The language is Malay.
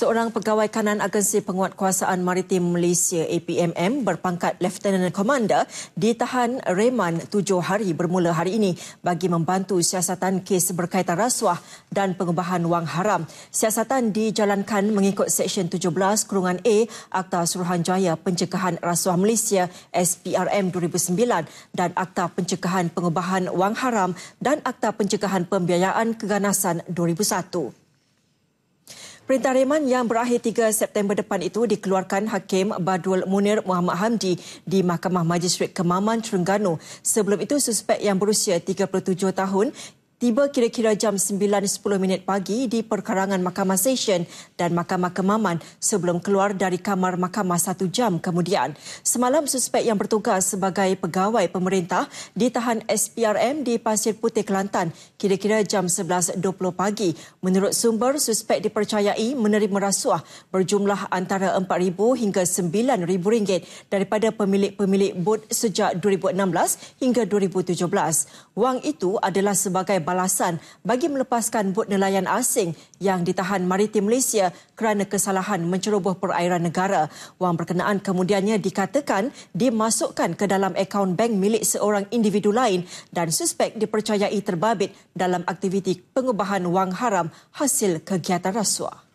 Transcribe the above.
Seorang pegawai kanan Agensi Penguatkuasaan Maritim Malaysia APMM berpangkat Lieutenant Commander ditahan reman tujuh hari bermula hari ini bagi membantu siasatan kes berkaitan rasuah dan pengubahan wang haram. Siasatan dijalankan mengikut Seksyen 17 Kurungan A Akta Suruhanjaya Pencegahan Rasuah Malaysia SPRM 2009 dan Akta Pencegahan Pengubahan Wang Haram dan Akta Pencegahan Pembiayaan Keganasan 2001. Perintah reman yang berakhir 3 September depan itu dikeluarkan Hakim Badul Munir Muhammad Hamdi di Mahkamah Majistret Kemaman Terengganu. Sebelum itu, suspek yang berusia 37 tahun tiba kira-kira jam 9.10 minit pagi di perkarangan Mahkamah Session dan Mahkamah Kemaman sebelum keluar dari kamar mahkamah satu jam kemudian. Semalam suspek yang bertugas sebagai pegawai pemerintah ditahan SPRM di Pasir Putih, Kelantan kira-kira jam 11.20 pagi. Menurut sumber, suspek dipercayai menerima rasuah berjumlah antara RM4,000 hingga RM9,000 daripada pemilik-pemilik bot sejak 2016 hingga 2017. Wang itu adalah sebagai balasan bagi melepaskan bot nelayan asing yang ditahan Maritim Malaysia kerana kesalahan menceroboh perairan negara. Wang berkenaan kemudiannya dikatakan dimasukkan ke dalam akaun bank milik seorang individu lain dan suspek dipercayai terbabit dalam aktiviti pengubahan wang haram hasil kegiatan rasuah.